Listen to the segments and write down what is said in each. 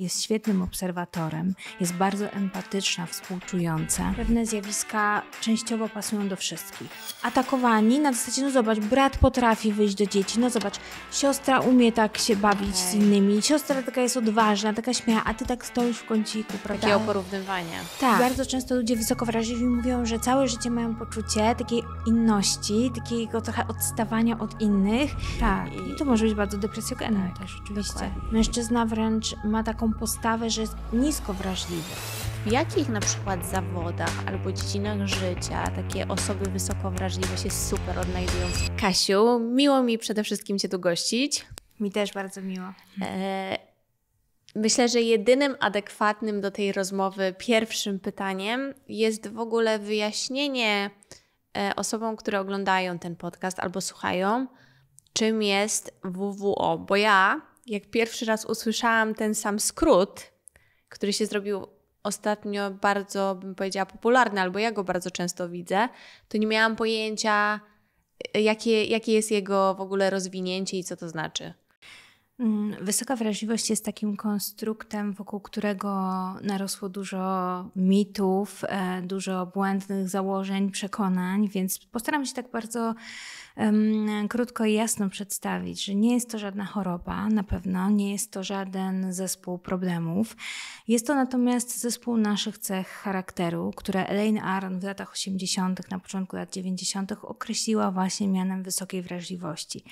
Jest świetnym obserwatorem, jest bardzo empatyczna, współczująca. Pewne zjawiska częściowo pasują do wszystkich. Atakowani na zasadzie, no zobacz, brat potrafi wyjść do dzieci, no zobacz, siostra umie tak się bawić okay. z innymi, siostra taka jest odważna, taka śmiała, a ty tak stoisz w kąciku, prawda? Takie porównywania. Tak. Bardzo często ludzie wysoko wrażliwi mówią, że całe życie mają poczucie takiej inności, takiego trochę odstawania od innych. Tak. I to może być bardzo depresjogenne tak, też, tak, oczywiście. Dokładnie. Mężczyzna wręcz ma taką postawę, że jest nisko wrażliwy. W jakich na przykład zawodach albo dziedzinach życia takie osoby wysoko wrażliwe się super odnajdują? Kasiu, miło mi przede wszystkim Cię tu gościć. Mi też bardzo miło. E, myślę, że jedynym adekwatnym do tej rozmowy pierwszym pytaniem jest w ogóle wyjaśnienie e, osobom, które oglądają ten podcast albo słuchają, czym jest WWO, bo ja jak pierwszy raz usłyszałam ten sam skrót, który się zrobił ostatnio bardzo, bym powiedziała, popularny, albo ja go bardzo często widzę, to nie miałam pojęcia, y, jakie, jakie jest jego w ogóle rozwinięcie i co to znaczy. Mm, wysoka wrażliwość jest takim konstruktem, wokół którego narosło dużo mitów, e, dużo błędnych założeń, przekonań, więc postaram się tak bardzo krótko i jasno przedstawić, że nie jest to żadna choroba, na pewno nie jest to żaden zespół problemów. Jest to natomiast zespół naszych cech charakteru, które Elaine Aron w latach 80., na początku lat 90. określiła właśnie mianem wysokiej wrażliwości.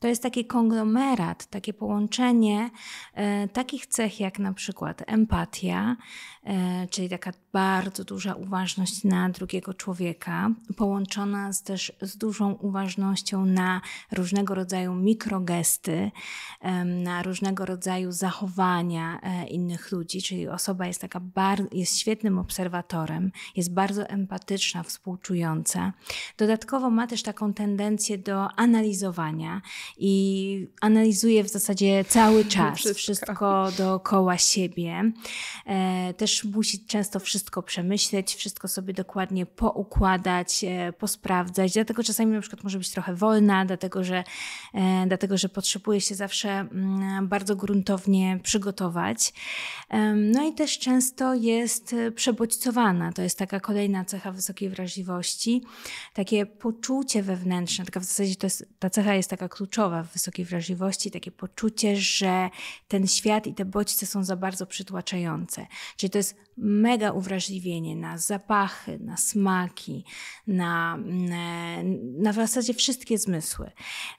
To jest taki konglomerat, takie połączenie e, takich cech jak na przykład empatia, e, czyli taka bardzo duża uważność na drugiego człowieka, połączona z, też z dużą uważnością na różnego rodzaju mikrogesty, e, na różnego rodzaju zachowania e, innych ludzi, czyli osoba jest taka jest świetnym obserwatorem, jest bardzo empatyczna, współczująca. Dodatkowo ma też taką tendencję do analizowania i analizuje w zasadzie cały czas wszystko, wszystko dookoła siebie. E, też musi często wszystko przemyśleć, wszystko sobie dokładnie poukładać, e, posprawdzać. Dlatego czasami na przykład może być trochę wolna, dlatego że, e, dlatego, że potrzebuje się zawsze m, mm, bardzo gruntownie przygotować. no i też często jest e, przebodźcowana. To jest taka kolejna cecha wysokiej wrażliwości. Takie poczucie wewnętrzne, taka w zasadzie to jest, ta cecha jest taka kluczowa, kluczowa w wysokiej wrażliwości, takie poczucie, że ten świat i te bodźce są za bardzo przytłaczające. Czyli to jest mega uwrażliwienie na zapachy, na smaki, na, mm, e, na w zasadzie wszystkie zmysły.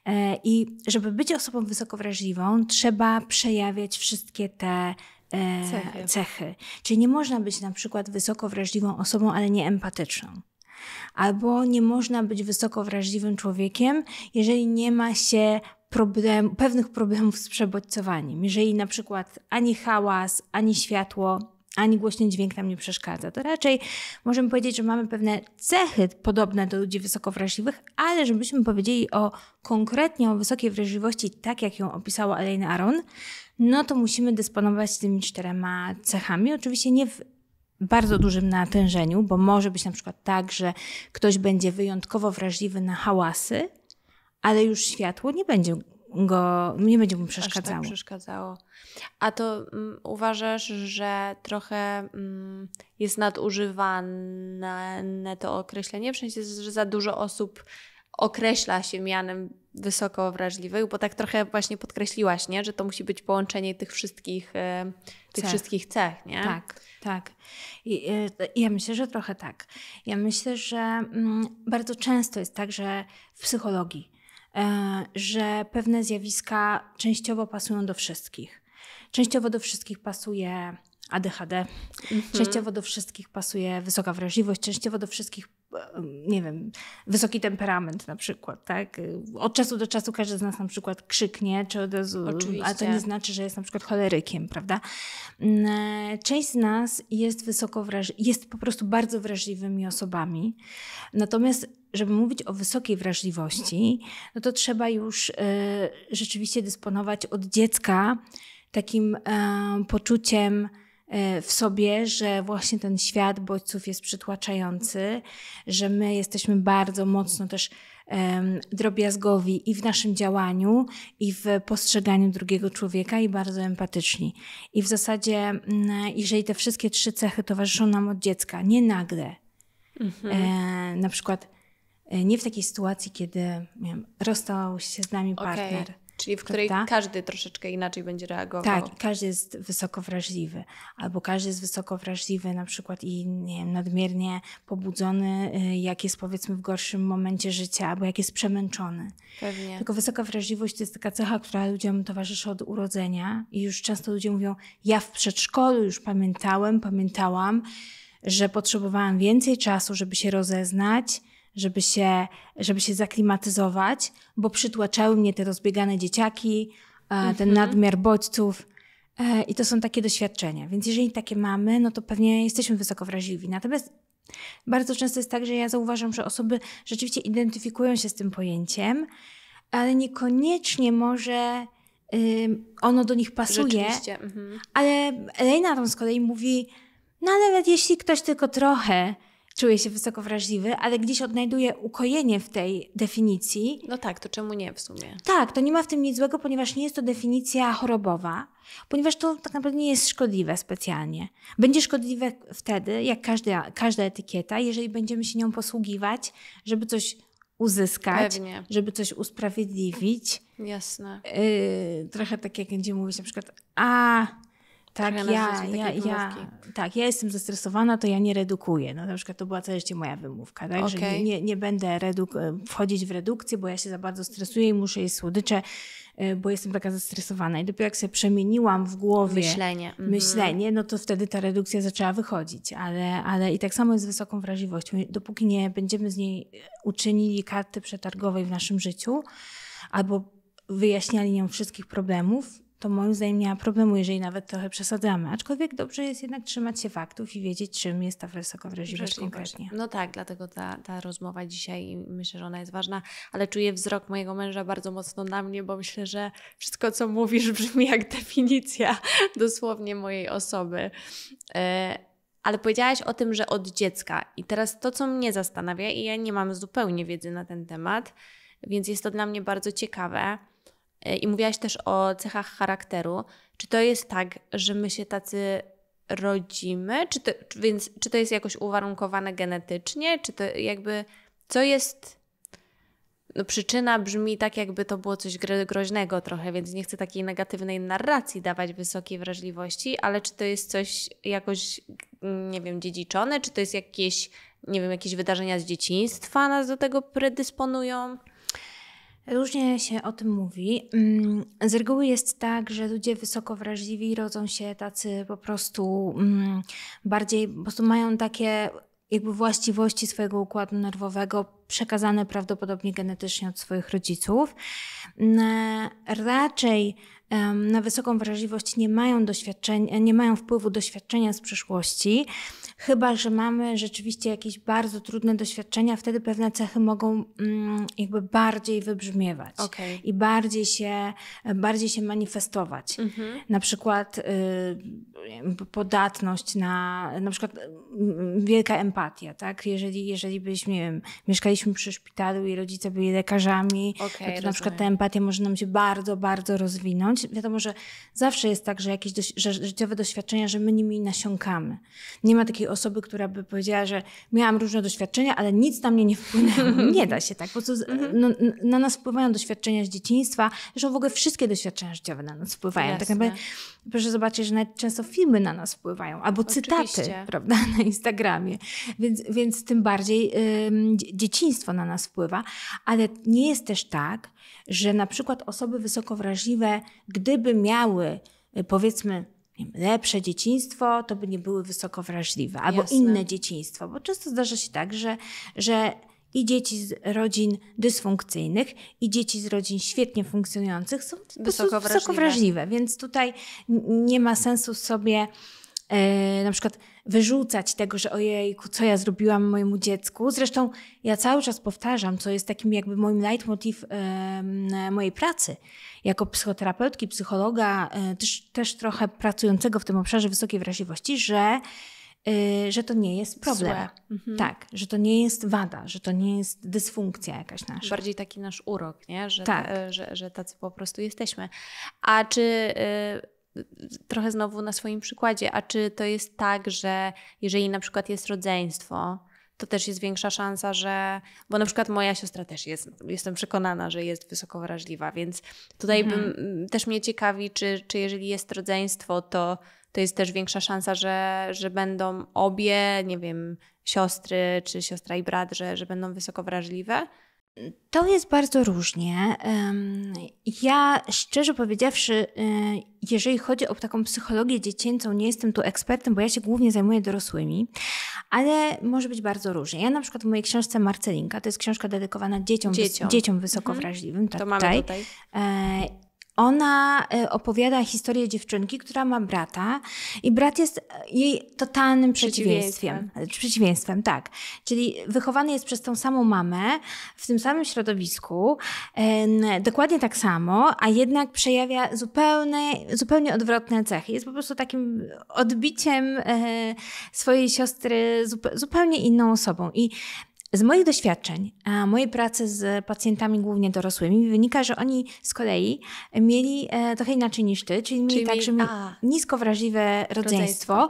E, I żeby być osobą wysokowrażliwą, trzeba przejawiać wszystkie te e, cechy. cechy. Czyli nie można być na przykład wysokowrażliwą osobą, ale nie empatyczną albo nie można być wysoko wrażliwym człowiekiem, jeżeli nie ma się problem, pewnych problemów z przebodźcowaniem. Jeżeli na przykład ani hałas, ani światło, ani głośny dźwięk nam nie przeszkadza. To raczej możemy powiedzieć, że mamy pewne cechy podobne do ludzi wysoko wrażliwych, ale żebyśmy powiedzieli o konkretnie o wysokiej wrażliwości, tak jak ją opisała Elaine Aron, no to musimy dysponować tymi czterema cechami. Oczywiście nie w bardzo dużym natężeniu, bo może być na przykład tak, że ktoś będzie wyjątkowo wrażliwy na hałasy, ale już światło nie będzie go, nie będzie mu przeszkadzało. Aż tak przeszkadzało. A to um, uważasz, że trochę um, jest nadużywane to określenie, w sensie, że za dużo osób określa się mianem wysoko wrażliwych, bo tak trochę właśnie podkreśliłaś, nie? że to musi być połączenie tych wszystkich, e, tych cech. wszystkich cech, nie? Tak, tak. I, e, ja myślę, że trochę tak. Ja myślę, że mm, bardzo często jest tak, że w psychologii, e, że pewne zjawiska częściowo pasują do wszystkich. Częściowo do wszystkich pasuje ADHD, mhm. częściowo do wszystkich pasuje wysoka wrażliwość, częściowo do wszystkich nie wiem, wysoki temperament na przykład, tak? Od czasu do czasu każdy z nas na przykład krzyknie, czy od razu, Oczywiście. ale to nie znaczy, że jest na przykład cholerykiem, prawda? Mm, e, część z nas jest wysoko jest po prostu bardzo wrażliwymi osobami, natomiast żeby mówić o wysokiej wrażliwości, no to trzeba już y, rzeczywiście dysponować od dziecka takim y, poczuciem E, w sobie, że właśnie ten świat bodźców jest przytłaczający, że my jesteśmy bardzo mocno też drobiazgowi i w naszym działaniu, i w postrzeganiu drugiego człowieka, i bardzo empatyczni. I w zasadzie, jeżeli te wszystkie trzy cechy towarzyszą nam od dziecka, nie nagle, mhm. E, na przykład e, nie w takiej sytuacji, kiedy nie wiem, rozstał się z nami partner. Okay. Czyli w której prawda? każdy troszeczkę inaczej będzie reagował. Tak, każdy jest wysoko wrażliwy, albo każdy jest wysoko wrażliwy na przykład i nie wiem, nadmiernie pobudzony, y, jak jest powiedzmy w gorszym momencie życia, albo jak jest przemęczony. Pewnie. Tylko wysoka wrażliwość to jest taka cecha, która ludziom towarzyszy od urodzenia i już często ludzie mówią, ja w przedszkolu już pamiętałem, pamiętałam, że potrzebowałam więcej czasu, żeby się rozeznać, żeby się, żeby się zaklimatyzować, bo przytłaczały mnie te rozbiegane dzieciaki, e, mhm. ten nadmiar bodźców. E, I to są takie doświadczenia. Więc jeżeli takie mamy, no to pewnie jesteśmy wysoko wrażliwi. Natomiast bardzo często jest tak, że ja zauważam, że osoby rzeczywiście identyfikują się z tym pojęciem, ale niekoniecznie może ono do nich pasuje. Mhm. Ale Elena tam z kolei mówi, no nawet jeśli ktoś tylko trochę czuje się wysoko wrażliwy, ale gdzieś odnajduję ukojenie w tej definicji. No tak, to czemu nie w sumie? Tak, to nie ma w tym nic złego, ponieważ nie jest to definicja chorobowa, ponieważ to tak naprawdę nie jest szkodliwe specjalnie. Będzie szkodliwe wtedy, jak każda, każda etykieta, jeżeli będziemy się nią posługiwać, żeby coś uzyskać, Pewnie. żeby coś usprawiedliwić. Jasne. Yy, trochę tak jak będziemy mówić na przykład, a tak, ja, ja, ja, tak, ja jestem zestresowana, to ja nie redukuję. No, na przykład to była całe życie moja wymówka, tak? Okay. że nie, nie, nie będę e, wchodzić w redukcję, bo ja się za bardzo stresuję i muszę jeść słodycze, e, bo jestem taka zestresowana. I dopiero jak się przemieniłam w głowie myślenie, mhm. myślenie no to wtedy ta redukcja zaczęła wychodzić. Ale, ale i tak samo jest z wysoką wrażliwością. Dopóki nie będziemy z niej e, uczynili karty przetargowej w naszym życiu, albo wyjaśniali nią wszystkich problemów, to moim zdaniem nie ma problemu, jeżeli nawet trochę przesadzamy. Aczkolwiek dobrze jest jednak trzymać się faktów i wiedzieć, czym jest ta wysokowrażliwość konkretnie. No tak, dlatego ta, ta rozmowa dzisiaj myślę, że ona jest ważna, ale czuję wzrok mojego męża bardzo mocno na mnie, bo myślę, że wszystko, co mówisz, brzmi jak definicja dosłownie mojej osoby. E, ale powiedziałaś o tym, że od dziecka. I teraz to, co mnie zastanawia, i ja nie mam zupełnie wiedzy na ten temat, więc jest to dla mnie bardzo ciekawe E, I mówiłaś też o cechach charakteru. Czy to jest tak, że my się tacy rodzimy? Czy to, więc, czy to jest jakoś uwarunkowane genetycznie? Czy to jakby, co jest... No, przyczyna brzmi tak, jakby to było coś groźnego trochę, więc nie chcę takiej negatywnej narracji dawać wysokiej wrażliwości, ale czy to jest coś jakoś, nie wiem, dziedziczone? Czy to jest jakieś, nie wiem, jakieś wydarzenia z dzieciństwa nas do tego predysponują? Różnie się o tym mówi. Mm, z reguły jest tak, że ludzie wysoko wrażliwi rodzą się tacy po prostu mm, bardziej, po prostu mają takie jakby właściwości swojego układu nerwowego przekazane prawdopodobnie genetycznie od swoich rodziców. Mm, raczej na wysoką wrażliwość nie mają doświadczenia, nie mają wpływu doświadczenia z przeszłości. Chyba, że mamy rzeczywiście jakieś bardzo trudne doświadczenia, wtedy pewne cechy mogą mm, jakby bardziej wybrzmiewać okay. i bardziej się, bardziej się manifestować. Mm -hmm. Na przykład y, podatność na, na przykład mm, wielka empatia, tak? Jeżeli, jeżeli byliśmy, nie wiem, mieszkaliśmy przy szpitalu i rodzice byli lekarzami, okay, to rozumiem. na przykład ta empatia może nam się bardzo, bardzo rozwinąć. Wiadomo, że zawsze jest tak, że jakieś doś że życiowe doświadczenia, że my nimi nasiąkamy. Nie ma takiej osoby, która by powiedziała, że miałam różne doświadczenia, ale nic na mnie nie wpłynęło. Nie da się tak. Po prostu mhm. no, na nas wpływają doświadczenia z dzieciństwa. Zresztą w ogóle wszystkie doświadczenia życiowe na nas wpływają. Tak naprawdę proszę zobaczyć, że nawet często filmy na nas wpływają, albo Oczywiście. cytaty, prawda, na Instagramie. Więc, więc tym bardziej y, dzieciństwo na nas wpływa. Ale nie jest też tak, że na przykład osoby wysoko wrażliwe, gdyby miały y, powiedzmy wiem, lepsze dzieciństwo, to by nie były wysoko wrażliwe, albo Jasne. inne dzieciństwo, bo często zdarza się tak, że, że i dzieci z rodzin dysfunkcyjnych, i dzieci z rodzin świetnie funkcjonujących są wysoko wrażliwe. wysoko wrażliwe. Więc tutaj nie ma sensu sobie E, na przykład wyrzucać tego, że ojejku, co ja zrobiłam mojemu dziecku. Zresztą ja cały czas powtarzam, co jest takim jakby moim leitmotiv mojej pracy jako psychoterapeutki, psychologa, e, też, też trochę pracującego w tym obszarze wysokiej wrażliwości, że e, że to nie jest problem. Mhm. mhm. Tak, że to nie jest wada, że to nie jest dysfunkcja jakaś nasza. Bardziej taki nasz urok, nie? Że, tak. że, że tacy po prostu jesteśmy. A czy trochę znowu na swoim przykładzie, a czy to jest tak, że jeżeli na przykład jest rodzeństwo, to też jest większa szansa, że. Bo na przykład moja siostra też jest, jestem przekonana, że jest wysoko wrażliwa, więc tutaj mhm. bym, mm, też mnie ciekawi, czy, czy jeżeli jest rodzeństwo, to, to jest też większa szansa, że, że będą obie, nie wiem, siostry czy siostra i brat, że, że będą wysoko wrażliwe. To jest bardzo różnie. Ja szczerze powiedziawszy, e, jeżeli chodzi o taką psychologię dziecięcą, nie jestem tu ekspertem, bo ja się głównie zajmuję dorosłymi, ale może być bardzo różnie. Ja na przykład w mojej książce Marcelinka, to jest książka dedykowana dzieciom, dzieciom. dzieciom wysoko wrażliwym, mhm. Tak, to mamy tutaj. E, ona y, opowiada historię dziewczynki, która ma brata i brat jest y, jej totalnym przeciwieństwem. Y, przeciwieństwem, tak. Czyli wychowany jest przez tą samą mamę, w tym samym środowisku, dokładnie tak samo, a jednak przejawia zupełnie, zupełnie odwrotne cechy. Jest po prostu takim odbiciem e, swojej siostry, zupełnie inną osobą. I z moich doświadczeń, a mojej pracy z pacjentami głównie dorosłymi, wynika, że oni z kolei mieli e, trochę inaczej niż ty, czyli mieli czyli także mi, a, nisko wrażliwe rodzeństwo, rodzeństwo,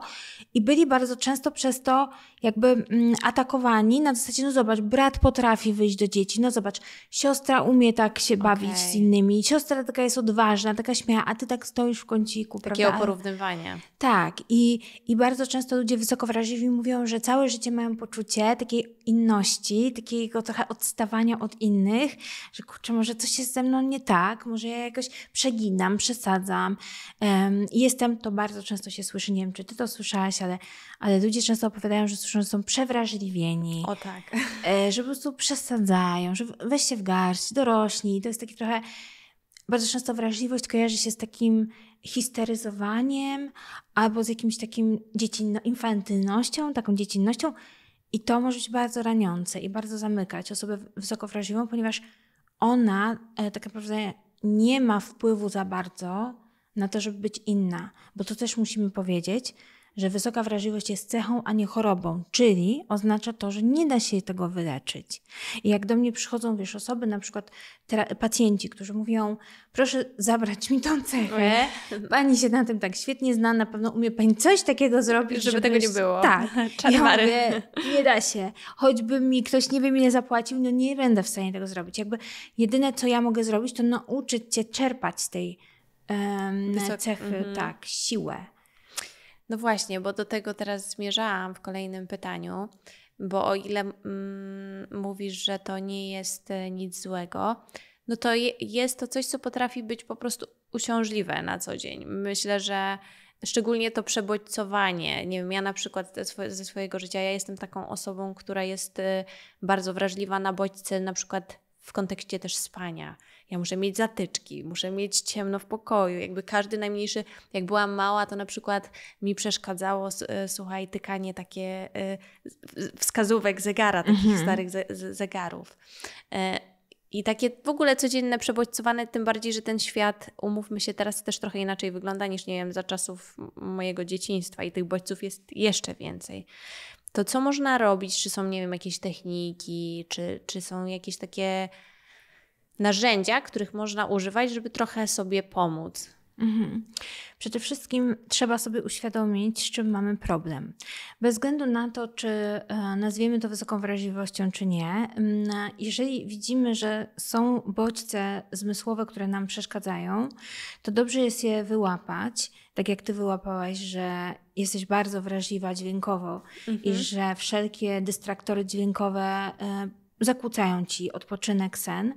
i byli bardzo często przez to jakby mm, atakowani na zasadzie, no zobacz, brat potrafi wyjść do dzieci, no zobacz, siostra umie tak się bawić okay. z innymi, siostra taka jest odważna, taka śmiała, a ty tak stoisz w kąciku. Takie prawda? porównywanie. Tak i, i bardzo często ludzie wysoko wrażliwi mówią, że całe życie mają poczucie takiej inności, samotności, takiego trochę odstawania od innych, że kurczę, może coś jest ze mną nie tak, może ja jakoś przeginam, przesadzam. Um, jestem, to bardzo często się słyszy, nie wiem, czy ty to słyszałaś, ale, ale ludzie często opowiadają, że słyszą, że są przewrażliwieni. O tak. E, że po prostu przesadzają, że weź się w garść, dorośli. To jest taki trochę bardzo często wrażliwość kojarzy się z takim histeryzowaniem albo z jakimś takim dziecinno, infantylnością, taką dziecinnością, i to może być bardzo raniące i bardzo zamykać osobę wysoko wrażliwą, ponieważ ona e, tak naprawdę nie ma wpływu za bardzo na to, żeby być inna, bo to też musimy powiedzieć, że wysoka wrażliwość jest cechą, a nie chorobą, czyli oznacza to, że nie da się tego wyleczyć. I jak do mnie przychodzą, wiesz, osoby, na przykład pacjenci, którzy mówią, proszę zabrać mi tą cechę, pani się na tym tak świetnie zna, na pewno umie pani coś takiego zrobić, żeby, żeby tego nie było. Tak, Czarmary. Ja mówię, nie da się. Choćby mi ktoś nie wiem ile zapłacił, no nie będę w stanie tego zrobić. Jakby jedyne, co ja mogę zrobić, to nauczyć cię czerpać z tej um, cechy, mm -hmm. tak, siłę. No właśnie, bo do tego teraz zmierzałam w kolejnym pytaniu, bo o ile mm, mówisz, że to nie jest e, nic złego, no to je, jest to coś, co potrafi być po prostu usiążliwe na co dzień. Myślę, że szczególnie to przebodźcowanie. Nie wiem, ja na przykład ze swojego życia, ja jestem taką osobą, która jest e, bardzo wrażliwa na bodźce na przykład w kontekście też spania. Ja muszę mieć zatyczki, muszę mieć ciemno w pokoju, jakby każdy najmniejszy, jak byłam mała, to na przykład mi przeszkadzało, e, słuchaj, tykanie takie e, wskazówek zegara, takich mhm. starych zegarów. E, I takie w ogóle codzienne przebodźcowane, tym bardziej, że ten świat, umówmy się, teraz też trochę inaczej wygląda niż, nie wiem, za czasów mojego dzieciństwa i tych bodźców jest jeszcze więcej to co można robić? Czy są, nie wiem, jakieś techniki, czy, czy są jakieś takie narzędzia, których można używać, żeby trochę sobie pomóc? Mhm. Przede wszystkim trzeba sobie uświadomić, z czym mamy problem. Bez względu na to, czy e, nazwiemy to wysoką wrażliwością, czy nie, jeżeli widzimy, że są bodźce zmysłowe, które nam przeszkadzają, to dobrze jest je wyłapać, tak jak ty wyłapałaś, że jesteś bardzo wrażliwa dźwiękowo mhm. i że wszelkie dystraktory dźwiękowe e, zakłócają ci odpoczynek, sen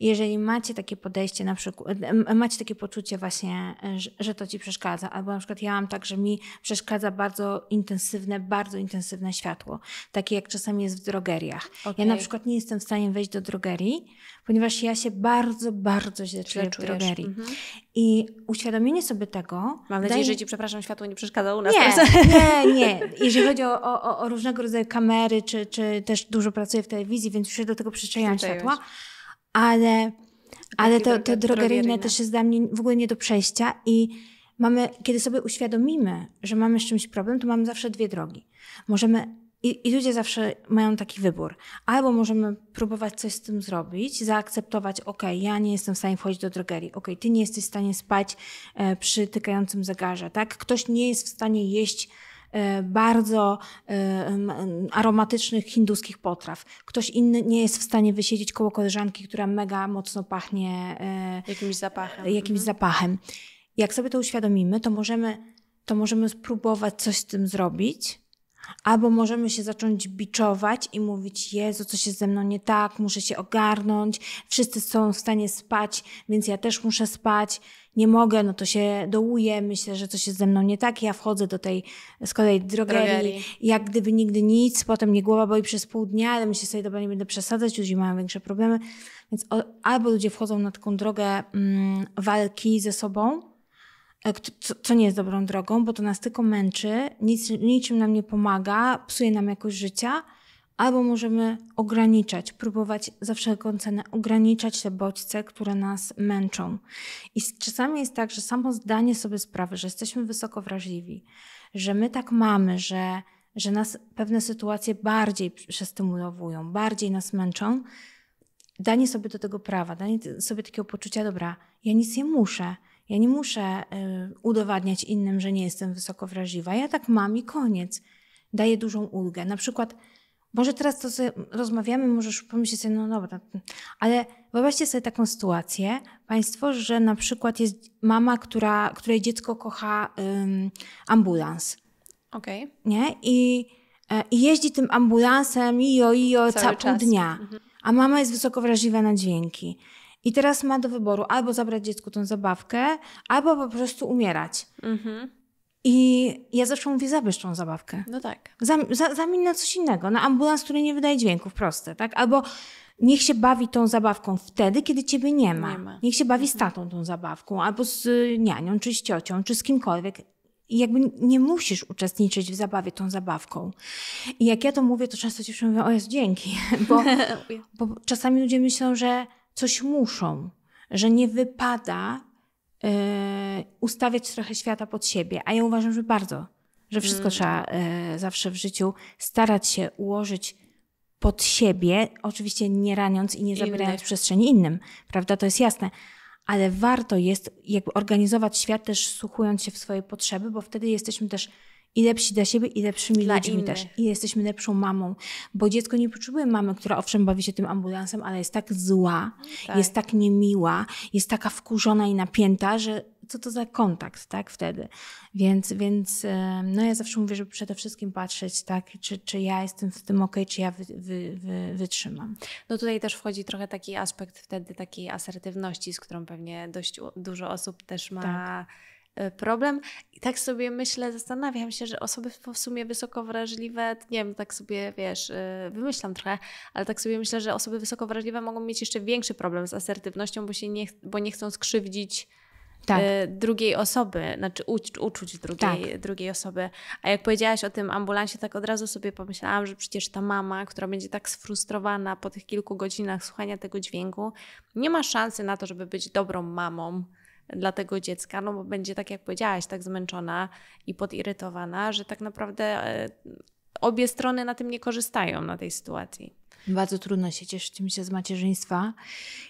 jeżeli macie takie podejście, na przykład, macie takie poczucie właśnie, e, że to ci przeszkadza, albo na przykład ja mam tak, że mi przeszkadza bardzo intensywne, bardzo intensywne światło, takie jak czasami jest w drogeriach. Okay. Ja na przykład nie jestem w stanie wejść do drogerii, ponieważ ja się bardzo, bardzo źle czuję w drogerii. Mhm. I uświadomienie sobie tego. Mam nadzieję, że ci, przepraszam, światło nie przeszkadzało nas. Nie, nie, nie. Jeżeli chodzi o, o, o różnego rodzaju kamery, czy, czy też dużo pracuję w telewizji, więc już się do tego przyczyniam światła. Już ale, ale to, to drogeryjne też jest dla mnie w ogóle nie do przejścia i mamy, kiedy sobie uświadomimy, że mamy z czymś problem, to mamy zawsze dwie drogi. Możemy i, I, ludzie zawsze mają taki wybór. Albo możemy próbować coś z tym zrobić, zaakceptować, ok, ja nie jestem w stanie wchodzić do drogerii, ok, ty nie jesteś w stanie spać e, przy tykającym zegarze, tak? Ktoś nie jest w stanie jeść E, bardzo e, aromatycznych hinduskich potraw. Ktoś inny nie jest w stanie wysiedzieć koło koleżanki, która mega mocno pachnie e, jakimś zapachem. Jakimś mhm. zapachem. Jak sobie to uświadomimy, to możemy, to możemy spróbować coś z tym zrobić Albo możemy się zacząć biczować i mówić: Jezu, co się ze mną nie tak, muszę się ogarnąć, wszyscy są w stanie spać, więc ja też muszę spać, nie mogę, no to się dołuję, myślę, że coś się ze mną nie tak. Ja wchodzę do tej z kolei drogerii, drogerii. jak gdyby nigdy nic, potem mnie głowa boi przez pół dnia, ale myślę sobie: Dobra, nie będę przesadzać, ludzie mają większe problemy. Więc albo ludzie wchodzą na taką drogę mm, walki ze sobą E, co, co, nie jest dobrą drogą, bo to nas tylko męczy, nic, niczym nam nie pomaga, psuje nam jakość życia, albo możemy ograniczać, próbować za wszelką cenę ograniczać te bodźce, które nas męczą. I czasami jest tak, że samo zdanie sobie sprawy, że jesteśmy wysoko wrażliwi, że my tak mamy, że, że nas pewne sytuacje bardziej przestymulowują, bardziej nas męczą, danie sobie do tego prawa, danie sobie takiego poczucia, dobra, ja nic nie muszę, ja nie muszę y, udowadniać innym, że nie jestem wysoko wrażliwa. Ja tak mam i koniec. Daję dużą ulgę. Na przykład, może teraz to sobie rozmawiamy, możesz pomyśleć sobie, no dobra, ale wyobraźcie sobie taką sytuację, Państwo, że na przykład jest mama, która, której dziecko kocha um, ambulans. Okej. Okay. Nie? I, e, I jeździ tym ambulansem, ijo, ijo, cały, cały dnia. Mhm. A mama jest wysoko wrażliwa na dźwięki. I teraz ma do wyboru albo zabrać dziecku tą zabawkę, albo po prostu umierać. Mhm. I ja zawsze mówię, zabierz tą zabawkę. No tak. Zam, za, zamień na coś innego, na ambulans, który nie wydaje dźwięków, proste, tak? Albo niech się bawi tą zabawką wtedy, kiedy ciebie nie ma. Nie ma. Niech się bawi mhm. z tatą tą zabawką, albo z y, nianią, czy z ciocią, czy z kimkolwiek. I jakby nie musisz uczestniczyć w zabawie tą zabawką. I jak ja to mówię, to często dziewczyny mówią, o jest dzięki, bo, bo czasami ludzie myślą, że coś muszą, że nie wypada yy, ustawiać trochę świata pod siebie. A ja uważam, że bardzo, że wszystko mm. trzeba e, zawsze w życiu starać się ułożyć pod siebie, oczywiście nie raniąc i nie zabierając Innych. przestrzeni innym, prawda? To jest jasne. Ale warto jest jakby organizować świat też słuchując się w swoje potrzeby, bo wtedy jesteśmy też i lepsi dla siebie, i lepszymi dla ludźmi innych. też. I jesteśmy lepszą mamą, bo dziecko nie potrzebuje mamy, która owszem bawi się tym ambulansem, ale jest tak zła, tak. jest tak niemiła, jest taka wkurzona i napięta, że co to za kontakt, tak, wtedy. Więc, więc e, no ja zawsze mówię, żeby przede wszystkim patrzeć, tak, czy, czy ja jestem w tym ok, czy ja wy, wy, wy, wytrzymam. No tutaj też wchodzi trochę taki aspekt wtedy takiej asertywności, z którą pewnie dość dużo osób też ma tak Y, problem. I tak sobie myślę, zastanawiam się, że osoby w sumie wysoko wrażliwe, nie wiem, tak sobie wiesz, y, wymyślam trochę, ale tak sobie myślę, że osoby wysoko wrażliwe mogą mieć jeszcze większy problem z asertywnością, bo, się nie, bo nie chcą skrzywdzić. Tak. Y, drugiej osoby, znaczy uczuć drugiej, tak. drugiej osoby. A jak powiedziałaś o tym ambulansie, tak od razu sobie pomyślałam, że przecież ta mama, która będzie tak sfrustrowana po tych kilku godzinach słuchania tego dźwięku, nie ma szansy na to, żeby być dobrą mamą dla tego dziecka, no bo będzie, tak jak powiedziałaś, tak zmęczona i podirytowana, że tak naprawdę e, obie strony na tym nie korzystają, na tej sytuacji. Bardzo trudno się cieszyć się z macierzyństwa,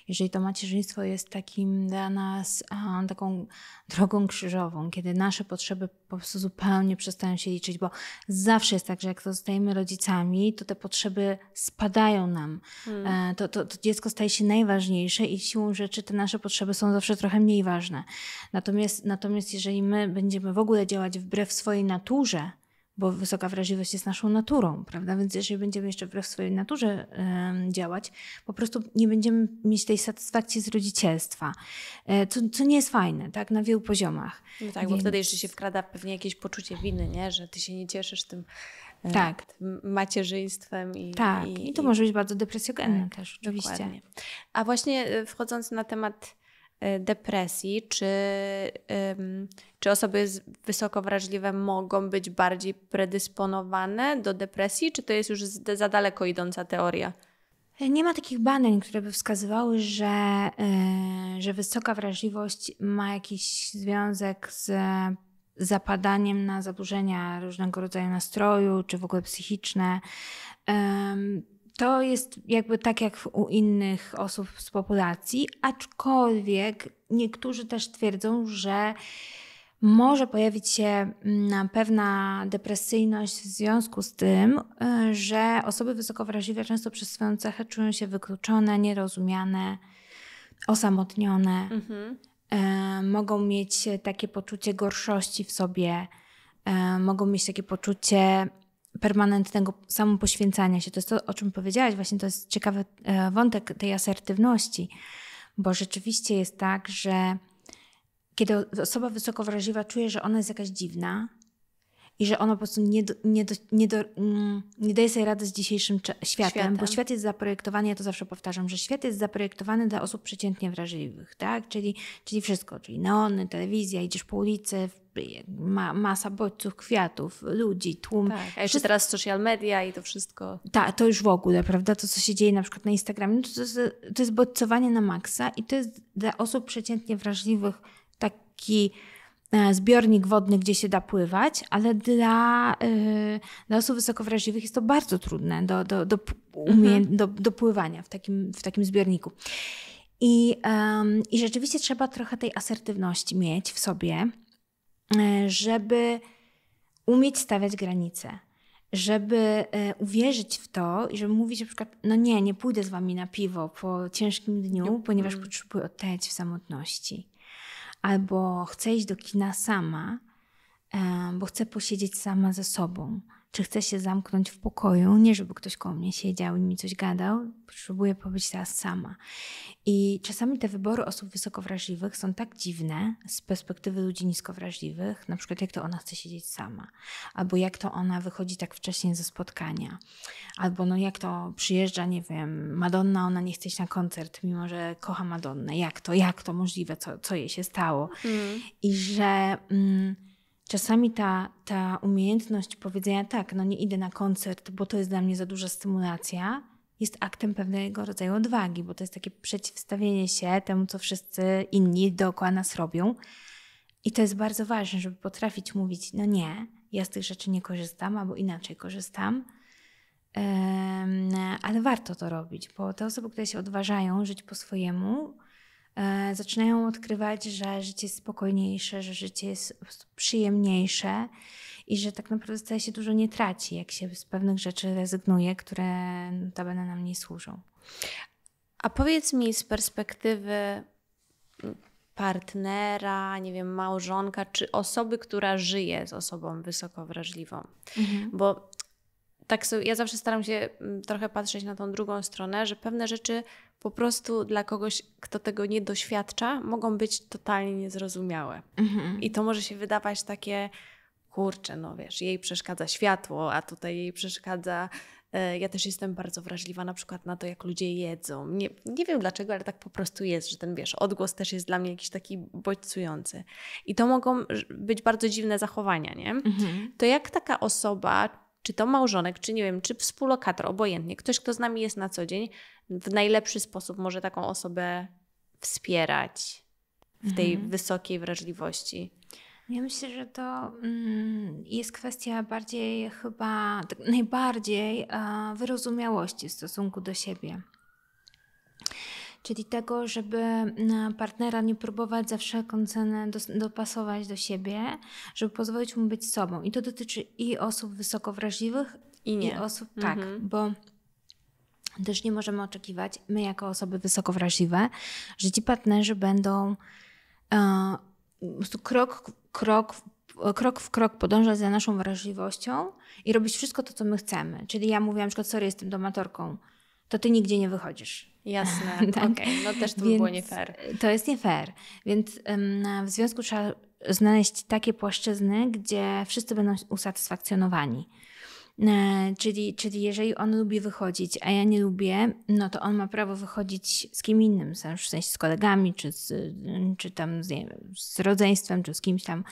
jeżeli to macierzyństwo jest takim dla nas a, taką drogą krzyżową, kiedy nasze potrzeby po prostu zupełnie przestają się liczyć, bo zawsze jest tak, że jak zostajemy rodzicami, to te potrzeby spadają nam. Hmm. E, to, to, to dziecko staje się najważniejsze i siłą rzeczy te nasze potrzeby są zawsze trochę mniej ważne. Natomiast, natomiast jeżeli my będziemy w ogóle działać wbrew swojej naturze, bo wysoka wrażliwość jest naszą naturą, prawda? Więc jeżeli będziemy jeszcze wbrew swojej naturze działać, po prostu nie będziemy mieć tej satysfakcji z rodzicielstwa, e, co, co, nie jest fajne, tak? Na wielu poziomach. No tak, Więc... bo wtedy jeszcze się wkrada pewnie jakieś poczucie winy, nie? Że ty się nie cieszysz tym, e, tak. tym macierzyństwem. I, tak, i, i to i... może być bardzo depresjogenne tak, też, oczywiście. Dokładnie. A właśnie e, wchodząc na temat depresji, czy czy osoby wysoko wrażliwe mogą być bardziej predysponowane do depresji, czy to jest już za daleko idąca teoria? Nie ma takich badań, które by wskazywały, że, e, że wysoka wrażliwość ma jakiś związek z zapadaniem na zaburzenia różnego rodzaju nastroju, czy w ogóle psychiczne. to jest jakby tak jak u innych osób z populacji, aczkolwiek niektórzy też twierdzą, że może pojawić się mm, pewna depresyjność w związku z tym, y, że osoby wysoko wrażliwe często przez swoją cechę czują się wykluczone, nierozumiane, osamotnione. Mhm. Y, mogą mieć takie poczucie gorszości w sobie, y, mogą mieć takie poczucie permanentnego samopoświęcania się. To jest to, o czym powiedziałaś, właśnie to jest ciekawy wątek tej asertywności, bo rzeczywiście jest tak, że kiedy osoba wysoko wrażliwa czuje, że ona jest jakaś dziwna i że ona po prostu nie, do, nie, do, nie, do, mm, nie daje sobie rady z dzisiejszym światem, światem, bo świat jest zaprojektowany, ja to zawsze powtarzam, że świat jest zaprojektowany dla osób przeciętnie wrażliwych, tak? Czyli, czyli wszystko, czyli neony, telewizja, idziesz po ulicy, ma, masa bodźców, kwiatów, ludzi, tłum. Tak, a jeszcze teraz social media i to wszystko. Tak, to już w ogóle, prawda? To, co się dzieje na przykład na Instagramie, no to, to, jest, to jest bodźcowanie na maksa i to jest dla osób przeciętnie wrażliwych taki e, zbiornik wodny, gdzie się da pływać, ale dla, e, dla osób wysoko wrażliwych jest to bardzo trudne do, do, do, mhm. umie, mhm. do, do pływania w takim, w takim zbiorniku. I, um, I rzeczywiście trzeba trochę tej asertywności mieć w sobie, e, żeby umieć stawiać granice, żeby uwierzyć w to i żeby mówić na przykład, no nie, nie pójdę z wami na piwo po ciężkim dniu, mhm. ponieważ potrzebuję odtejać w samotności albo chcę iść do kina sama, bo chcę posiedzieć sama ze sobą, czy chcę się zamknąć w pokoju, nie żeby ktoś koło mnie siedział i mi coś gadał, potrzebuję pobyć teraz sama. I czasami te wybory osób wysoko wrażliwych są tak dziwne z perspektywy ludzi nisko wrażliwych, na przykład jak to ona chce siedzieć sama, albo jak to ona wychodzi tak wcześnie ze spotkania, albo no jak to przyjeżdża, nie wiem, Madonna, ona nie chce iść na koncert, mimo że kocha Madonnę, jak to, jak to możliwe, co, co jej się stało. Mm. I że... Mm, czasami ta, ta umiejętność powiedzenia tak, no nie idę na koncert, bo to jest dla mnie za duża stymulacja, jest aktem pewnego rodzaju odwagi, bo to jest takie przeciwstawienie się temu, co wszyscy inni dookoła nas robią. I to jest bardzo ważne, żeby potrafić mówić, no nie, ja z tych rzeczy nie korzystam, albo inaczej korzystam. Um, ale warto to robić, bo te osoby, które się odważają żyć po swojemu, E, zaczynają odkrywać, że życie jest spokojniejsze, że życie jest przyjemniejsze i że tak naprawdę wcale się dużo nie traci, jak się z pewnych rzeczy rezygnuje, które notabene nam nie służą. A powiedz mi z perspektywy partnera, nie wiem, małżonka, czy osoby, która żyje z osobą wysoko wrażliwą. Mhm. Bo tak sobie, ja zawsze staram się mm, trochę patrzeć na tą drugą stronę, że pewne rzeczy po prostu dla kogoś, kto tego nie doświadcza, mogą być totalnie niezrozumiałe. Mhm. I to może się wydawać takie, kurczę, no wiesz, jej przeszkadza światło, a tutaj jej przeszkadza. E, ja też jestem bardzo wrażliwa na przykład na to, jak ludzie jedzą. Nie, nie wiem dlaczego, ale tak po prostu jest, że ten wiesz, odgłos też jest dla mnie jakiś taki bodźcujący. I to mogą być bardzo dziwne zachowania, nie? Mhm. To jak taka osoba, czy to małżonek, czy nie wiem, czy współlokator, obojętnie, ktoś, kto z nami jest na co dzień, w najlepszy sposób może taką osobę wspierać w tej mhm. wysokiej wrażliwości? Ja myślę, że to mm, jest kwestia bardziej chyba tak najbardziej e, wyrozumiałości w stosunku do siebie. Czyli tego, żeby mm, partnera nie próbować za wszelką cenę dopasować do siebie, żeby pozwolić mu być sobą. I to dotyczy i osób wysoko wrażliwych, i, nie. I osób mhm. tak, bo też nie możemy oczekiwać, my jako osoby wysoko wrażliwe, że ci partnerzy będą e, krok, krok, krok w krok podążać za naszą wrażliwością i robić wszystko to, co my chcemy. Czyli ja mówię na przykład, sorry, jestem domatorką, to ty nigdzie nie wychodzisz. Jasne, tak? Okay. no też to by było nie fair. To jest nie fair. Więc w związku trzeba znaleźć takie płaszczyzny, gdzie wszyscy będą usatysfakcjonowani. E, czyli, czyli jeżeli on lubi wychodzić, a ja nie lubię, no to on ma prawo wychodzić z kim innym, w sensie z kolegami, czy, z, czy tam z, wiem, z rodzeństwem, czy z kimś tam.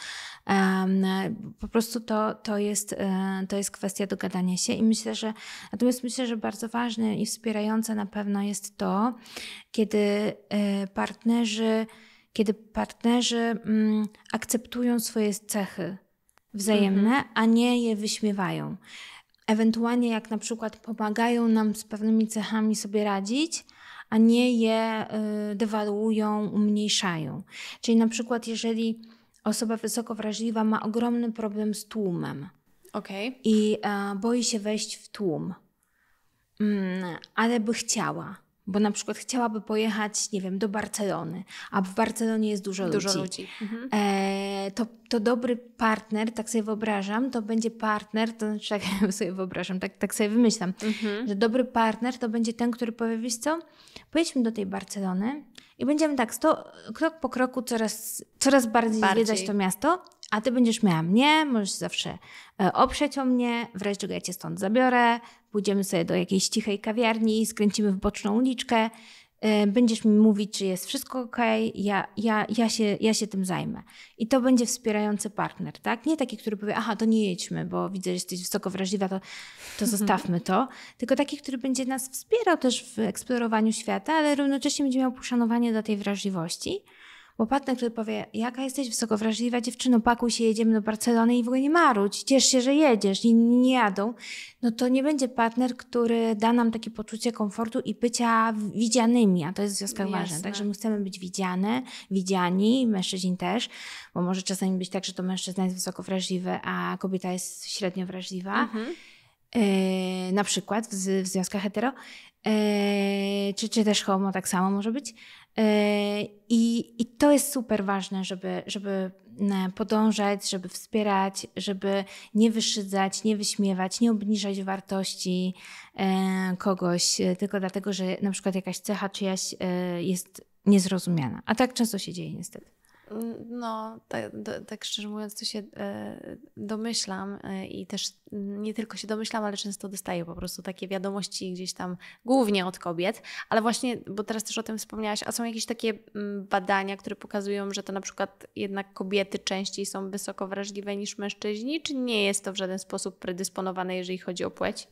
Po prostu to, to, jest, e, to jest kwestia dogadania się i myślę, że natomiast myślę, że bardzo ważne i wspierające na pewno jest to, kiedy e, partnerzy, kiedy partnerzy mm, akceptują swoje cechy wzajemne, mhm. a nie je wyśmiewają ewentualnie jak na przykład pomagają nam z pewnymi cechami sobie radzić, a nie je y, dewaluują, umniejszają. Czyli na przykład jeżeli osoba wysoko wrażliwa ma ogromny problem z tłumem okay. i e, boi się wejść w tłum, mm, ale by chciała, bo na przykład chciałaby pojechać, nie wiem, do Barcelony, a w Barcelonie jest dużo, dużo ludzi. ludzi. Mhm. E, to, to dobry partner, tak sobie wyobrażam, to będzie partner, to znaczy tak sobie wyobrażam, tak, tak sobie wymyślam, mhm. że dobry partner to będzie ten, który powie, wiesz co, pojedźmy do tej Barcelony i będziemy tak sto, krok po kroku coraz, coraz bardziej, bardziej zwiedzać to miasto, a ty będziesz miała mnie, możesz zawsze e, oprzeć o mnie, wreszcie czego ja cię stąd zabiorę, pójdziemy sobie do jakiejś cichej kawiarni, skręcimy w boczną uliczkę, e, będziesz mi mówić, czy jest wszystko ok, ja, ja, ja, się, ja się tym zajmę. I to będzie wspierający partner, tak? Nie taki, który powie, aha, to nie jedźmy, bo widzę, że jesteś wysoko wrażliwa, to, to mhm. zostawmy to. Tylko taki, który będzie nas wspierał też w eksplorowaniu świata, ale równocześnie będzie miał poszanowanie do tej wrażliwości. Bo partner, tak który powie, jaka jesteś wysoko wrażliwa dziewczyno, pakuj się, jedziemy do Barcelony i w ogóle nie marudź, ciesz się, że jedziesz, inni nie jadą, no to nie będzie partner, który da nam takie poczucie komfortu i bycia widzianymi, a to jest w związkach ważne. Także my chcemy być widziane, widziani, mężczyźni też, bo może czasami być tak, że to mężczyzna jest wysoko wrażliwy, a kobieta jest średnio wrażliwa. Mhm. Yy, na przykład w, w związkach hetero, yy, czy, czy też homo tak samo może być, i, I to jest super ważne, żeby, żeby e, podążać, żeby wspierać, żeby nie wyszydzać, nie wyśmiewać, nie obniżać wartości e, kogoś e, tylko dlatego, że na przykład jakaś cecha czyjaś jest niezrozumiana. A tak często się dzieje niestety. No, tak, tak szczerze mówiąc, to się e, domyślam e, i też nie tylko się domyślam, ale często dostaję po prostu takie wiadomości gdzieś tam, głównie od kobiet, ale właśnie, bo teraz też o tym wspomniałaś, a są jakieś takie mm, badania, które pokazują, że to na przykład jednak kobiety częściej są wysoko wrażliwe niż mężczyźni, czy nie jest to w żaden sposób predysponowane, jeżeli chodzi o płeć?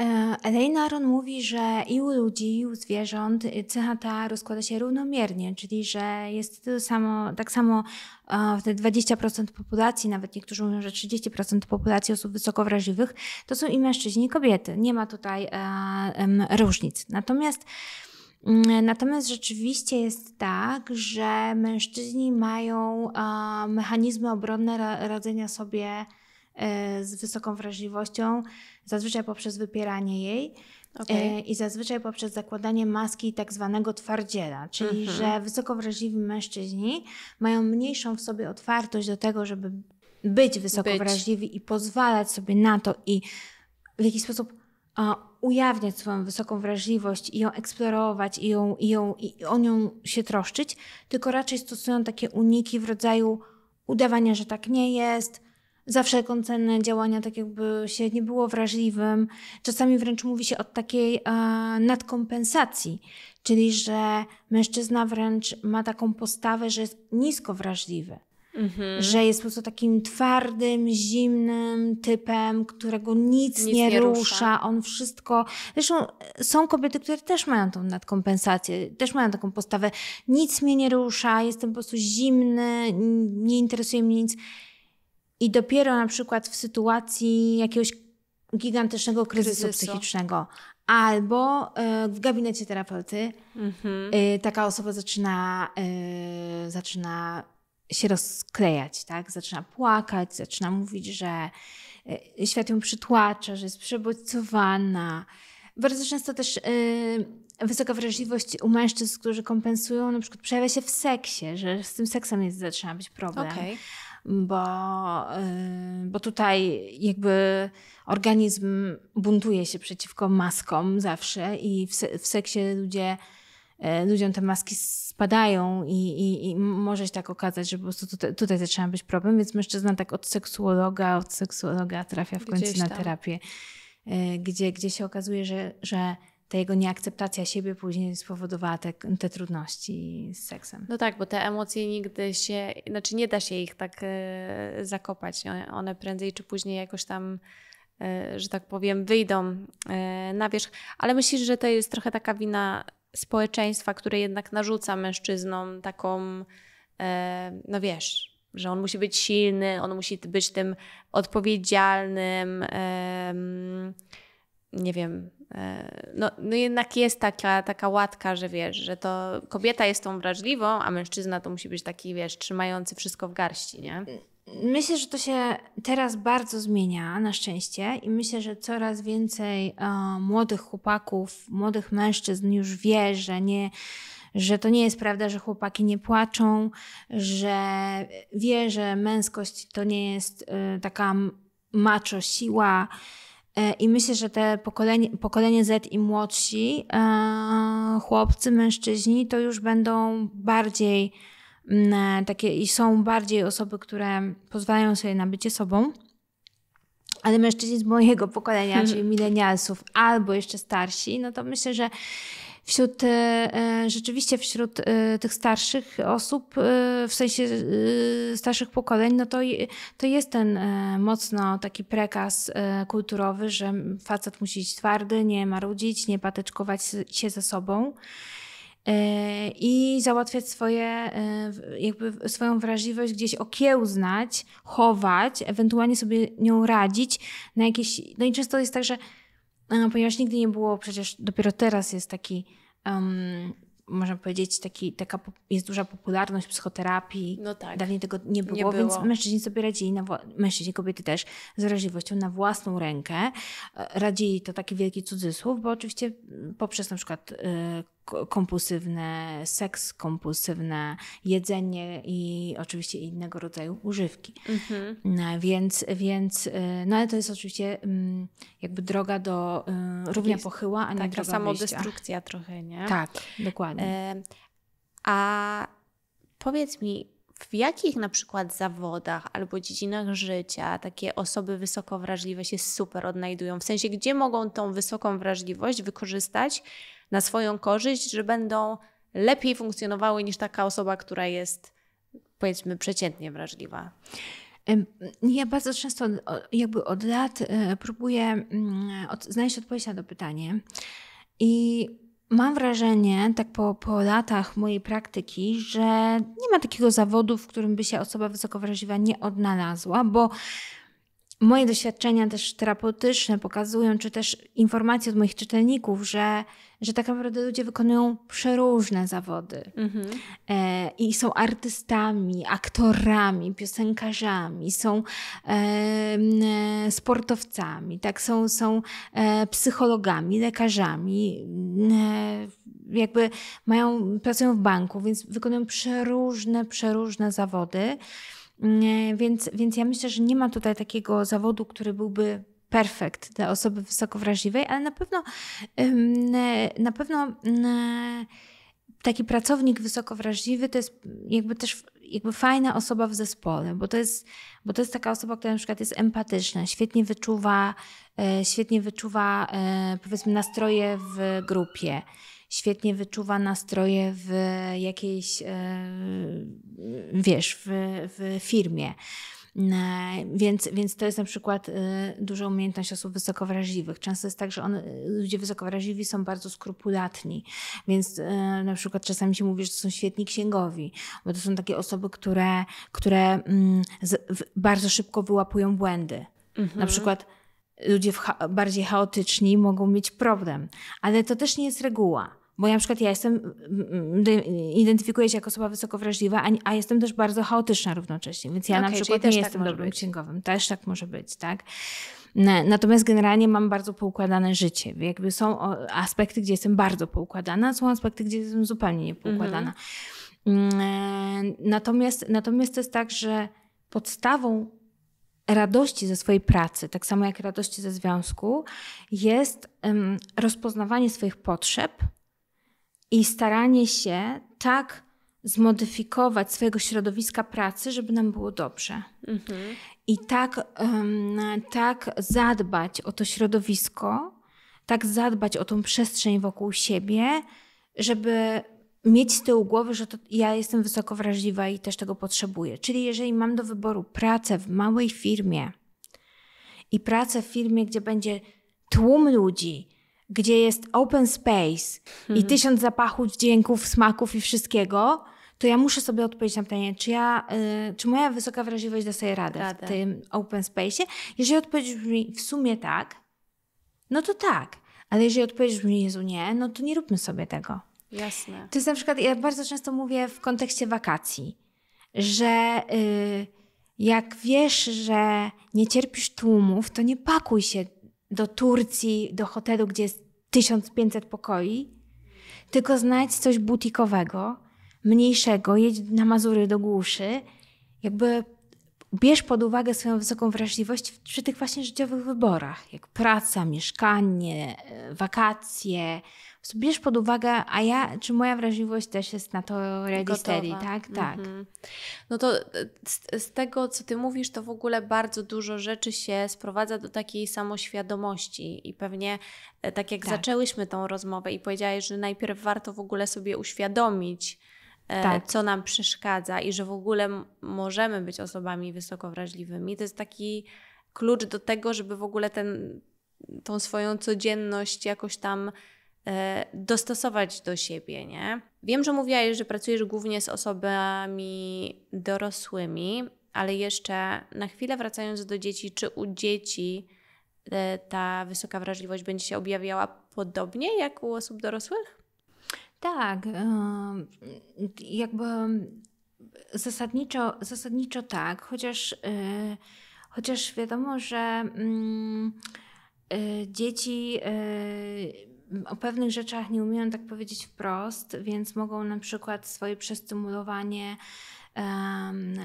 E, Elena Aron mówi, że i u ludzi, i u zwierząt cecha ta rozkłada się równomiernie, czyli że jest to samo, tak samo e, te 20% populacji, nawet niektórzy mówią, że 30% populacji osób wysoko wrażliwych, to są i mężczyźni, i kobiety. Nie ma tutaj e, różnic. Natomiast mm, Natomiast rzeczywiście jest tak, że mężczyźni mają mechanizmy obronne radzenia sobie E, z wysoką wrażliwością, zazwyczaj poprzez wypieranie jej. E, okay. I zazwyczaj poprzez zakładanie maski tak zwanego twardziela, czyli mhm. że wysoko wrażliwi mężczyźni mają mniejszą w sobie otwartość do tego, żeby być wysoko być. wrażliwi i pozwalać sobie na to i w jakiś sposób a, ujawniać swoją wysoką wrażliwość i ją eksplorować i, ją, i, ją, i o nią się troszczyć, tylko raczej stosują takie uniki w rodzaju udawania, że tak nie jest, za wszelką cenę działania, tak jakby się nie było wrażliwym. Czasami wręcz mówi się o takiej e, nadkompensacji, czyli że mężczyzna wręcz ma taką postawę, że jest nisko wrażliwy. Mhm. Że jest po prostu takim twardym, zimnym typem, którego nic, nic nie, nie rusza. rusza. on wszystko. Zresztą e, są kobiety, które też mają tą nadkompensację, też mają taką postawę: nic mnie nie rusza, jestem po prostu zimny, nie interesuje mnie nic. I dopiero na przykład w sytuacji jakiegoś gigantycznego kryzysu, kryzysu. psychicznego albo e, w gabinecie terapeuty mhm. Y, taka osoba zaczyna, y, zaczyna się rozklejać, tak? Zaczyna płakać, zaczyna mówić, że y, świat ją przytłacza, że jest przebodźcowana. Bardzo często też wysoka wrażliwość u mężczyzn, którzy kompensują, na przykład przejawia się w seksie, że z tym seksem jest, zaczyna być problem. Okay bo, y, bo tutaj jakby organizm buntuje się przeciwko maskom zawsze i w, w seksie ludzie, y, ludziom te maski spadają i, i, i, może się tak okazać, że po prostu tutaj, tutaj zaczyna być problem, więc mężczyzna tak od seksuologa, od seksuologa trafia w końcu na terapię, y, gdzie, gdzie się okazuje, że, że ta jego nieakceptacja siebie później spowodowała te, te, trudności z seksem. No tak, bo te emocje nigdy się, znaczy nie da się ich tak e, zakopać. One, prędzej czy później jakoś tam, e, że tak powiem, wyjdą e, na wierzch. Ale myślisz, że to jest trochę taka wina społeczeństwa, które jednak narzuca mężczyznom taką, no wiesz, że on musi być silny, on musi być tym odpowiedzialnym, nie wiem, E, no, no jednak jest taka, taka łatka, że wiesz, że to kobieta jest tą wrażliwą, a mężczyzna to musi być taki, wiesz, trzymający wszystko w garści, nie? Myślę, że to się teraz bardzo zmienia, na szczęście, i myślę, że coraz więcej e, młodych chłopaków, młodych mężczyzn już wie, że nie, że to nie jest prawda, że chłopaki nie płaczą, że wie, że męskość to nie jest e, taka macho siła. E, I myślę, że te pokolenie, pokolenie Z i młodsi e, chłopcy, mężczyźni to już będą bardziej mm, e, takie i są bardziej osoby, które pozwalają sobie na bycie sobą. Ale mężczyźni z mojego pokolenia, czyli milenialsów albo jeszcze starsi, no to myślę, że wśród e, e, rzeczywiście wśród e, tych starszych osób, w sensie starszych pokoleń, no to, to jest ten mocno taki prekaz kulturowy, że facet musi być twardy, nie marudzić, nie patyczkować się ze sobą i załatwiać swoje, jakby swoją wrażliwość gdzieś okiełznać, chować, ewentualnie sobie nią radzić na jakieś, no i często jest tak, że no, ponieważ nigdy nie było, przecież dopiero teraz jest taki, um, można powiedzieć, taki, taka jest duża popularność psychoterapii. No tak. Dawniej tego nie było, nie było. więc mężczyźni sobie radzili, na, mężczyźni, kobiety też, z wrażliwością na własną rękę. E, radzili to taki wielki cudzysłów, bo oczywiście poprzez na przykład e, kompulsywne, seks kompulsywne, jedzenie i oczywiście innego rodzaju używki. Mhm. No, więc, więc, y, no ale to jest oczywiście mm, jakby droga do y, równia pochyła, a nie taka droga samodestrukcja trochę, nie? Tak, dokładnie. a powiedz mi, w jakich na przykład zawodach albo dziedzinach życia takie osoby wysoko wrażliwe się super odnajdują? W sensie, gdzie mogą tą wysoką wrażliwość wykorzystać na swoją korzyść, że będą lepiej funkcjonowały niż taka osoba, która jest powiedzmy przeciętnie wrażliwa. Ja bardzo często jakby od lat e, próbuję mm, od, znaleźć odpowiedź na to pytanie i mam wrażenie, tak po, po latach mojej praktyki, że nie ma takiego zawodu, w którym by się osoba wysoko wrażliwa nie odnalazła, bo moje doświadczenia też terapeutyczne pokazują, czy też informacje od moich czytelników, że, że tak naprawdę ludzie wykonują przeróżne zawody. Mm -hmm. e, I są artystami, aktorami, piosenkarzami, są e, sportowcami, tak? są, są e, psychologami, lekarzami, e, jakby mają, pracują w banku, więc wykonują przeróżne, przeróżne zawody. Więc, więc ja myślę, że nie ma tutaj takiego zawodu, który byłby perfekt dla osoby wysoko wrażliwej, ale na pewno na pewno taki pracownik wysoko wrażliwy to jest jakby też jakby fajna osoba w zespole, bo to jest, bo to jest taka osoba, która na przykład jest empatyczna, świetnie wyczuwa, e, świetnie wyczuwa e, powiedzmy nastroje w grupie świetnie wyczuwa nastroje w jakiejś, e, wiesz, w, w firmie. E, więc, więc to jest na przykład e, duża umiejętność osób wysokowrażliwych. Często jest tak, że on, ludzie wysokowrażliwi są bardzo skrupulatni, więc na przykład czasami się mówi, że to są świetni księgowi, bo to są takie osoby, które, które mm, bardzo szybko wyłapują błędy. Mhm. Na przykład ludzie cha bardziej chaotyczni mogą mieć problem, ale to też nie jest reguła. Bo ja na przykład ja jestem, identyfikuję się jako osoba wysoko wrażliwa, a, a jestem też bardzo chaotyczna równocześnie, więc ja okay, na przykład nie tak jestem tak dobrym być. księgowym. Też tak może być, tak? Natomiast generalnie mam bardzo poukładane życie. Jakby są aspekty, gdzie jestem bardzo poukładana, są aspekty, gdzie jestem zupełnie niepoukładana. Mhm. Mm, e, natomiast, natomiast jest tak, że podstawą radości ze swojej pracy, tak samo jak radości ze związku, jest rozpoznawanie swoich potrzeb, i staranie się tak zmodyfikować swojego środowiska pracy, żeby nam było dobrze. Mhm. I tak, tak zadbać o to środowisko, tak zadbać o tą przestrzeń wokół siebie, żeby mieć z tyłu głowy, że to ja jestem wysoko wrażliwa i też tego potrzebuję. Czyli jeżeli mam do wyboru pracę w małej firmie i pracę w firmie, gdzie będzie tłum ludzi, gdzie jest open space mhm. i tysiąc zapachów, dźwięków, smaków i wszystkiego, to ja muszę sobie odpowiedzieć na pytanie, czy, ja, y, czy moja wysoka wrażliwość da sobie radę, radę. w tym open space? Jeżeli odpowiedź brzmi w sumie tak, no to tak. Ale jeżeli odpowiedź brzmi Jezu nie, no to nie róbmy sobie tego. Jasne. To jest na przykład, ja bardzo często mówię w kontekście wakacji, że y, jak wiesz, że nie cierpisz tłumów, to nie pakuj się do Turcji, do hotelu, gdzie jest 1500 pokoi, tylko znajdź coś butikowego, mniejszego, jedź na Mazury do głuszy, jakby bierz pod uwagę swoją wysoką wrażliwość przy tych właśnie życiowych wyborach, jak praca, mieszkanie, e, wakacje, bierz pod uwagę, a ja, czy moja wrażliwość też jest na to ready tak? Tak. Mm -hmm. No to e, z, z, tego, co ty mówisz, to w ogóle bardzo dużo rzeczy się sprowadza do takiej samoświadomości i pewnie e, tak jak tak. zaczęłyśmy tą rozmowę i powiedziałeś, że najpierw warto w ogóle sobie uświadomić, e, tak. co nam przeszkadza i że w ogóle możemy być osobami wysoko wrażliwymi. To jest taki klucz do tego, żeby w ogóle ten, tą swoją codzienność jakoś tam E, dostosować do siebie, nie? Wiem, że mówiłaś, że pracujesz głównie z osobami dorosłymi, ale jeszcze na chwilę wracając do dzieci, czy u dzieci e, ta wysoka wrażliwość będzie się objawiała podobnie jak u osób dorosłych? Tak. Jakby zasadniczo, zasadniczo tak, chociaż, e, chociaż wiadomo, że mm, dzieci o pewnych rzeczach nie umieją tak powiedzieć wprost, więc mogą na przykład swoje przestymulowanie um,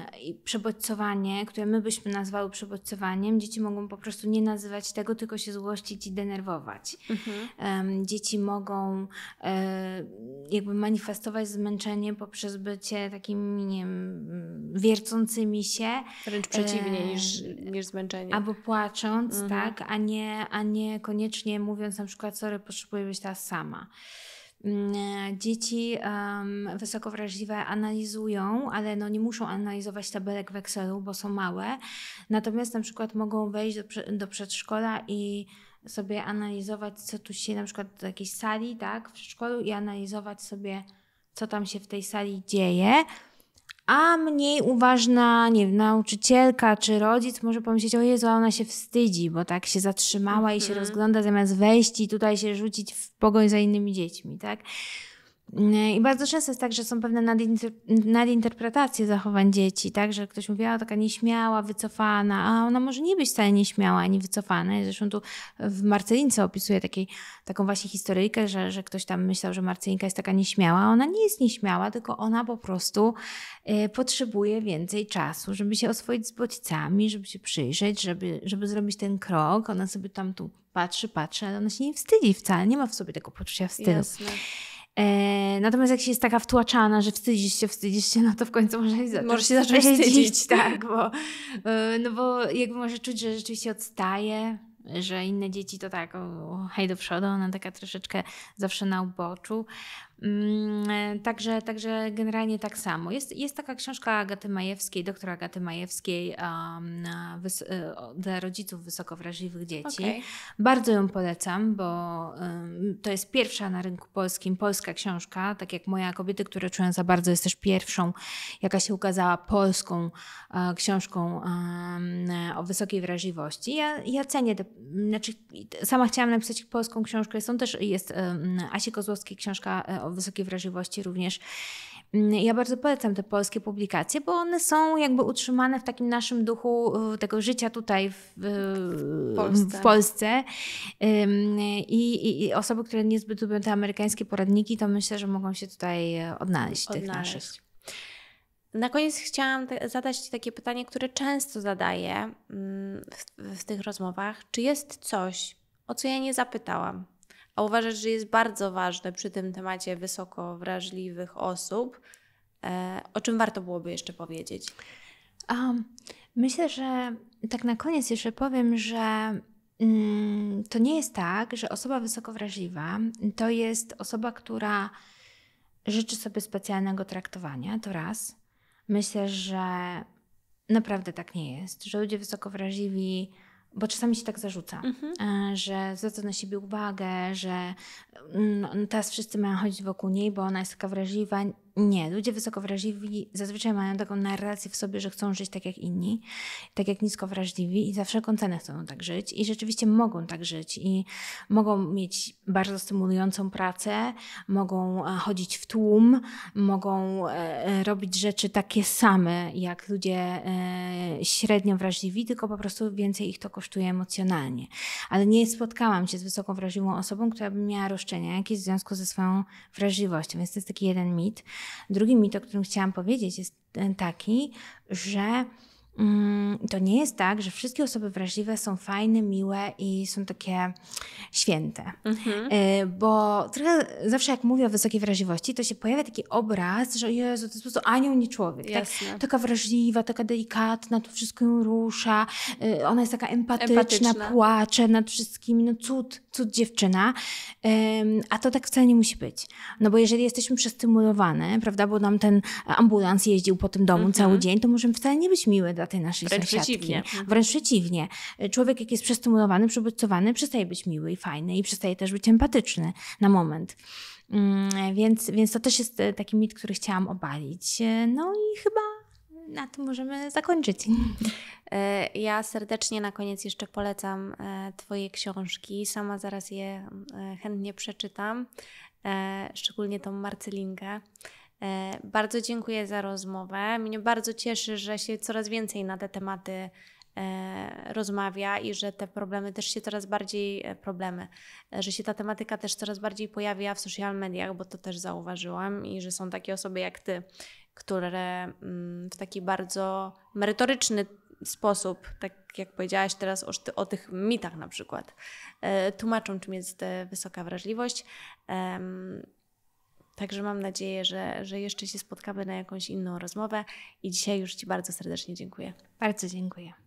przebodźcowanie, które my byśmy nazwały przebodźcowaniem, dzieci mogą po prostu nie nazywać tego, tylko się złościć i denerwować. Mhm. Um, dzieci mogą e, jakby manifestować zmęczenie poprzez bycie takimi, nie wiem, wiercącymi się. Wręcz e, przeciwnie niż, niż zmęczenie. Albo płacząc, mhm. tak, a nie, a nie koniecznie mówiąc na przykład, sorry, potrzebuję być teraz sama. Mm, dzieci um, wysoko wrażliwe analizują, ale no nie muszą analizować tabelek w Excelu, bo są małe. Natomiast na przykład mogą wejść do, do przedszkola i sobie analizować, co tu się na przykład do jakiejś sali, tak, w przedszkolu i analizować sobie, co tam się w tej sali dzieje a mniej uważna, nie wiem, nauczycielka czy rodzic może pomyśleć, o Jezu, ona się wstydzi, bo tak się zatrzymała mm -hmm. i się mhm. rozgląda zamiast wejść i tutaj się rzucić w pogoń za innymi dziećmi, tak? E, I bardzo często jest tak, że są pewne nadinter nadinterpretacje zachowań dzieci, tak? Że ktoś mówi, a taka nieśmiała, wycofana, a ona może nie być wcale nieśmiała ani wycofana. I zresztą tu w Marcelince opisuję takiej, taką właśnie historyjkę, że, że ktoś tam myślał, że Marcelinka jest taka nieśmiała. Ona nie jest nieśmiała, tylko ona po prostu y, potrzebuje więcej czasu, żeby się oswoić z bodźcami, żeby się przyjrzeć, żeby, żeby zrobić ten krok. Ona sobie tam tu patrzy, patrzy, ale ona się nie wstydzi wcale, nie ma w sobie tego poczucia wstydu. Jasne. E, natomiast jak się jest taka wtłaczana, że wstydzisz się, wstydzisz się, no to w końcu może się zacząć, może się zacząć wstydzić. wstydzić tak, bo, e, no bo jakby może czuć, że rzeczywiście odstaje, że inne dzieci to tak o, hej do przodu, ona taka troszeczkę zawsze na uboczu. Mm, e, także, także generalnie tak samo. Jest, jest taka książka Agaty Majewskiej, doktora Agaty Majewskiej um, wys- e, dla rodziców wysoko wrażliwych dzieci. Okay. Bardzo ją polecam, bo um, to jest pierwsza na rynku polskim polska książka. Tak jak moja Kobiety, które czują za bardzo, jest też pierwszą, jaka się ukazała polską e, książką um, o wysokiej wrażliwości. Ja, ja cenię, te, znaczy sama chciałam napisać polską książkę. Są też, jest um, Asi Kozłowskiej książka o wysokiej wrażliwości również. Mm, ja bardzo polecam te polskie publikacje, bo one są jakby utrzymane w takim naszym duchu y, tego życia tutaj y, w, w Polsce. W Polsce. I, i, I, osoby, które niezbyt lubią te amerykańskie poradniki, to myślę, że mogą się tutaj odnaleźć, odnaleźć. tych naszych. Na koniec chciałam zadać Ci takie pytanie, które często zadaję mm, w, w tych rozmowach. Czy jest coś, o co ja nie zapytałam, a uważać, że jest bardzo ważne przy tym temacie wysoko wrażliwych osób. E, o czym warto byłoby jeszcze powiedzieć? Um, myślę, że tak na koniec jeszcze powiem, że mm, to nie jest tak, że osoba wysoko wrażliwa to jest osoba, która życzy sobie specjalnego traktowania. To raz. Myślę, że naprawdę tak nie jest, że ludzie wysoko wrażliwi bo czasami się tak zarzuca, mhm. E, że zwraca na siebie uwagę, że mm, no, teraz wszyscy mają chodzić wokół niej, bo ona jest taka wrażliwa, nie, ludzie wysoko wrażliwi zazwyczaj mają taką narrację w sobie, że chcą żyć tak jak inni, tak jak nisko wrażliwi i za wszelką cenę chcą tak żyć i rzeczywiście mogą tak żyć i mogą mieć bardzo stymulującą pracę, mogą e, chodzić w tłum, mogą e, e, robić rzeczy takie same jak ludzie średnio wrażliwi, tylko po prostu więcej ich to kosztuje emocjonalnie. Ale nie spotkałam się z wysoko wrażliwą osobą, która by miała roszczenia jakieś w związku ze swoją wrażliwością, więc to jest taki jeden mit. Drugi mit, o którym chciałam powiedzieć, jest e, taki, że Mm, to nie jest tak, że wszystkie osoby wrażliwe są fajne, miłe i są takie święte. Mhm. Y, bo trochę zawsze jak mówię o wysokiej wrażliwości, to się pojawia taki obraz, że Jezu, to jest po prostu anioł, nie człowiek. Tak? Taka wrażliwa, taka delikatna, to wszystko ją rusza. Y, ona jest taka empatyczna, empatyczna, płacze nad wszystkimi. No cud, cud dziewczyna. A to tak wcale nie musi być. No bo jeżeli jesteśmy przestymulowane, prawda, bo nam ten ambulans jeździł po tym domu mhm. cały dzień, to możemy wcale nie być miłe dla dla tej naszej Wręcz sąsiadki. Przeciwnie. Mhm. Wręcz przeciwnie. Człowiek, jak jest przestymulowany, przebodźcowany, przestaje być miły i fajny i przestaje też być empatyczny na moment. Mm, więc, więc to też jest e, taki mit, który chciałam obalić. E, no i chyba na tym możemy zakończyć. E, ja serdecznie na koniec jeszcze polecam Twoje książki. Sama zaraz je mm, chętnie przeczytam, szczególnie tą Marcelinkę. E, bardzo dziękuję za rozmowę. Mnie bardzo cieszy, że się coraz więcej na te tematy e, rozmawia i że te problemy też się coraz bardziej, e, problemy, że się ta tematyka też coraz bardziej pojawia w social mediach, bo to też zauważyłam i że są takie osoby jak ty, które mm, w taki bardzo merytoryczny sposób, tak jak powiedziałaś teraz o, o tych mitach na przykład, tłumaczą czym jest wysoka wrażliwość Także mam nadzieję, że, że jeszcze się spotkamy na jakąś inną rozmowę i dzisiaj już Ci bardzo serdecznie dziękuję. Bardzo dziękuję.